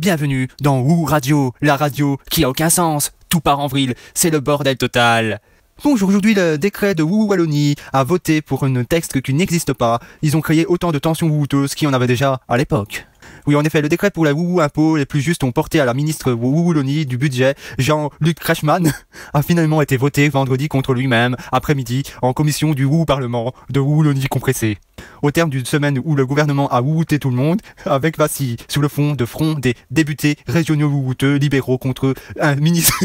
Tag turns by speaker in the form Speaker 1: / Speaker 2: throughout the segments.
Speaker 1: Bienvenue dans OU Radio, la radio qui a aucun sens. Tout part en vrille, c'est le bordel total. Bonjour, aujourd'hui le décret de Wu Wallonie a voté pour un texte qui n'existe pas. Ils ont créé autant de tensions houteuses qu'il y en avait déjà à l'époque. Oui, en effet, le décret pour la Wouhou impôt les plus justes ont porté à la ministre Loni du budget, Jean-Luc Crashman, a finalement été voté vendredi contre lui-même, après-midi, en commission du Wouhou Parlement, de Loni compressé. Au terme d'une semaine où le gouvernement a wouhouté tout le monde, avec Vassy, sous le fond de front des députés régionaux wouhouteux libéraux contre un ministre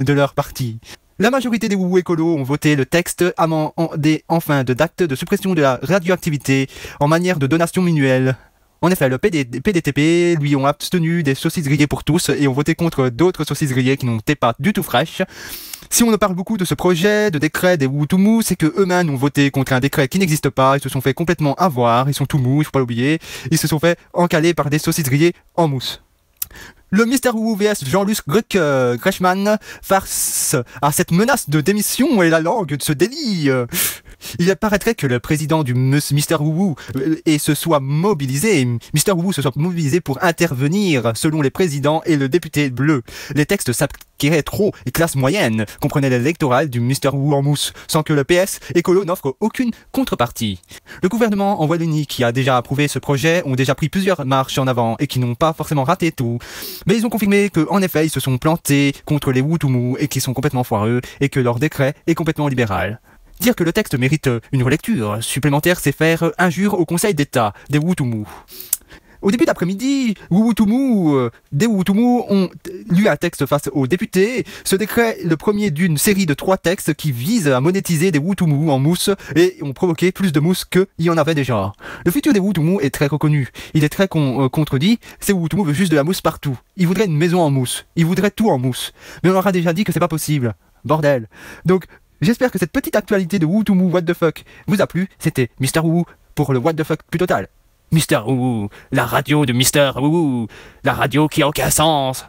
Speaker 1: de leur parti. La majorité des Wouhou écolos ont voté le texte amendé enfin de date de suppression de la radioactivité en manière de donation minuelle. En effet, le PDTP lui ont abstenu des saucisses grillées pour tous et ont voté contre d'autres saucisses grillées qui n'ont pas du tout fraîches. Si on ne parle beaucoup de ce projet, de décret des Wutumu, c'est que eux-mêmes ont voté contre un décret qui n'existe pas, ils se sont fait complètement avoir, ils sont tout mous, il faut pas l'oublier, ils se sont fait encaler par des saucisses grillées en mousse. Le mystère Wu vs Jean-Luc euh, Greshman face à cette menace de démission et la langue de ce délit. Euh, il apparaîtrait que le président du Mr. Wu euh, et se soit mobilisé, Mr. Wu se soit mobilisé pour intervenir, selon les présidents et le député bleu. Les textes s'appliqueraient trop et classe moyenne comprenait l'électoral du Mr. Wu en mousse, sans que le PS écolo n'offre aucune contrepartie. Le gouvernement en Wallonie qui a déjà approuvé ce projet ont déjà pris plusieurs marches en avant et qui n'ont pas forcément raté tout. Mais ils ont confirmé qu'en effet, ils se sont plantés contre les Woutoumou et qui sont complètement foireux et que leur décret est complètement libéral. Dire que le texte mérite euh, une relecture supplémentaire, c'est faire euh, injure au Conseil d'État des Wutumu. Au début d'après-midi, Wutumu, euh, des Wutumu ont lu un texte face aux députés. Ce décret, le premier d'une série de trois textes qui visent à monétiser des Wutumu en mousse et ont provoqué plus de mousse qu'il y en avait déjà. Le futur des Wutumu est très reconnu. Il est très contredit. Ces Wutumu veulent juste de la mousse partout. Ils voudraient une maison en mousse. Ils voudraient tout en mousse. Mais on leur a déjà dit que c'est pas possible. Bordel. Donc, J'espère que cette petite actualité de Woo to What the Fuck vous a plu. C'était Mister Wu pour le What the Fuck plus total. Mister Wu, la radio de Mister Wu, la radio qui a aucun sens.